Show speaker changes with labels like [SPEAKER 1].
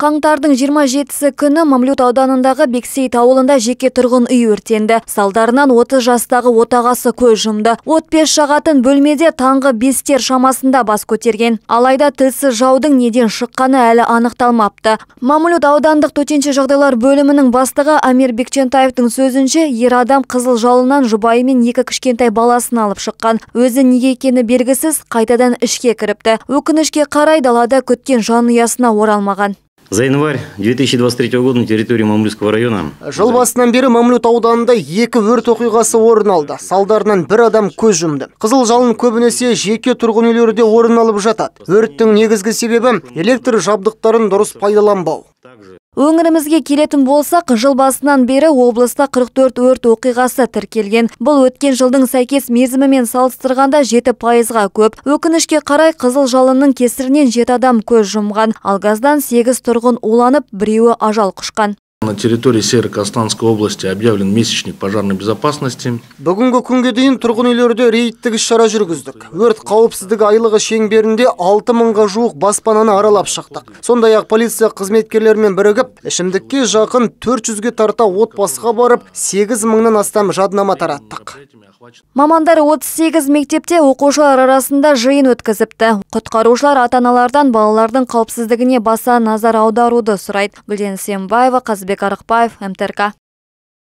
[SPEAKER 1] қаңтардың 27-сі күні мамлют ауданындағы Бексей тауылында жеке тұрғын үй өртенді салдарынан 30 жастағы отағасы көз жұмды от пеш жағатын бөлмеде таңғы бестер шамасында бас көтерген алайда тілсіз жаудың неден шыққаны әлі анықталмапты мамлют аудандық төтенше жағдайлар бөлімінің бастығы амир бекчентаевтың сөзінше ер адам қызыл жалыннан жұбайы мен екі кішкентай баласын алып шыққан өзі неге екені белгісіз қайтадан ішке кіріпті өкінішке қарай далада күткен жанұясына оралмаған
[SPEAKER 2] За январь 2023 года на территории Мамлюского района жыл басынан бері Мамлют ауданында екі өрт оқиғасы орын алды. Салдарынан бір адам көз жұмды. Қызыл жалын көбінесе жеке тұрғын үйлерде орын алып жатады. Өрттің негізгі себебі электр жабдықтарын дұрыс
[SPEAKER 1] пайдаланбау. Өңірімізге келетін болсақ, жыл басынан бері облыста 44 өрт оқиғасы тіркелген. Бұл өткен жылдың сәйкес мезімімен салыстырғанда 7 пайызға көп. Өкінішке қарай қызыл жалынның кесірінен 7 адам көз жұмған, ал газдан 8 тұрғын уланып, біреуі ажал құшқан.
[SPEAKER 2] На территории северо казахстанской области объявлен месячник пожарной безопасности. Бүгінгі күнге дейін тұрғын үйлерде рейдтік іс-шара жүргіздік. Өрт қауіпсіздігі айлығы шеңберінде 6 мыңға жуық баспананы аралап шықтық. Сондай-ақ полиция қызметкерлерімен бірігіп, ішімдікке жақын 400-ге тарта отбасыға барып, 8 мыңнан астам жаднама тараттық.
[SPEAKER 1] Мамандар 38 мектепте оқушылар арасында жиын өткізіпті. Құтқарушылар ата балалардың қауіпсіздігіне баса назар аударуды сұрайды. Гүлден Сембаева, Қазбек Арықбаев, МТРК.